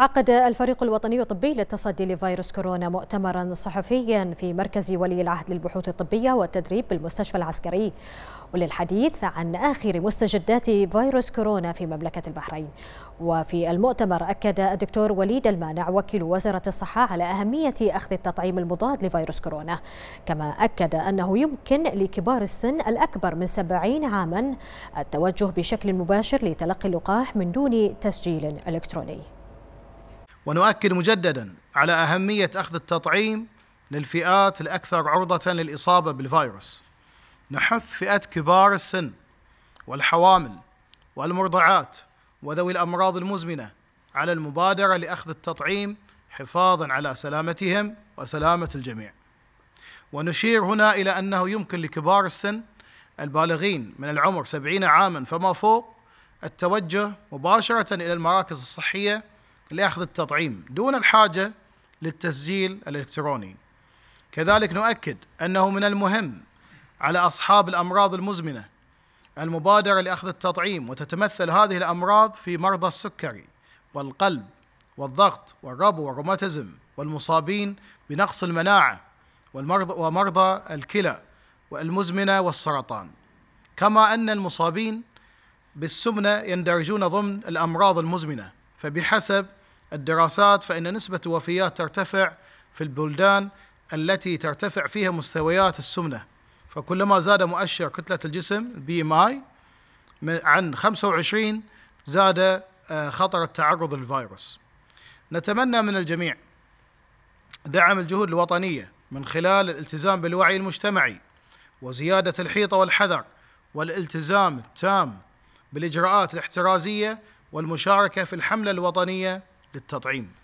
عقد الفريق الوطني الطبي للتصدي لفيروس كورونا مؤتمرا صحفيا في مركز ولي العهد للبحوث الطبية والتدريب بالمستشفى العسكري وللحديث عن آخر مستجدات فيروس كورونا في مملكة البحرين وفي المؤتمر أكد الدكتور وليد المانع وكيل وزارة الصحة على أهمية أخذ التطعيم المضاد لفيروس كورونا كما أكد أنه يمكن لكبار السن الأكبر من 70 عاما التوجه بشكل مباشر لتلقي اللقاح من دون تسجيل إلكتروني ونؤكد مجددا على أهمية أخذ التطعيم للفئات الأكثر عرضة للإصابة بالفيروس نحث فئة كبار السن والحوامل والمرضعات وذوي الأمراض المزمنة على المبادرة لأخذ التطعيم حفاظا على سلامتهم وسلامة الجميع ونشير هنا إلى أنه يمكن لكبار السن البالغين من العمر سبعين عاما فما فوق التوجه مباشرة إلى المراكز الصحية لأخذ التطعيم دون الحاجة للتسجيل الإلكتروني كذلك نؤكد أنه من المهم على أصحاب الأمراض المزمنة المبادرة لأخذ التطعيم وتتمثل هذه الأمراض في مرضى السكري والقلب والضغط والربو والروماتيزم والمصابين بنقص المناعة والمرض ومرضى الكلى والمزمنة والسرطان كما أن المصابين بالسمنة يندرجون ضمن الأمراض المزمنة فبحسب الدراسات فإن نسبة الوفيات ترتفع في البلدان التي ترتفع فيها مستويات السمنة فكلما زاد مؤشر كتلة الجسم البي ام اي عن 25 زاد آه، خطر التعرض للفيروس نتمنى من الجميع دعم الجهود الوطنية من خلال الالتزام بالوعي المجتمعي وزيادة الحيطة والحذر والالتزام التام بالإجراءات الاحترازية والمشاركة في الحملة الوطنية للتطعيم